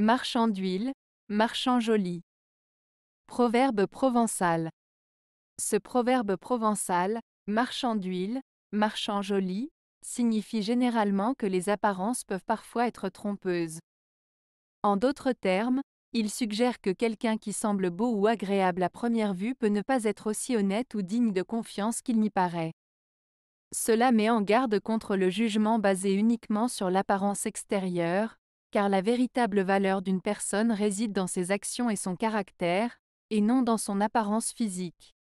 Marchand d'huile, marchand joli. Proverbe provençal. Ce proverbe provençal, marchand d'huile, marchand joli, signifie généralement que les apparences peuvent parfois être trompeuses. En d'autres termes, il suggère que quelqu'un qui semble beau ou agréable à première vue peut ne pas être aussi honnête ou digne de confiance qu'il n'y paraît. Cela met en garde contre le jugement basé uniquement sur l'apparence extérieure, car la véritable valeur d'une personne réside dans ses actions et son caractère, et non dans son apparence physique.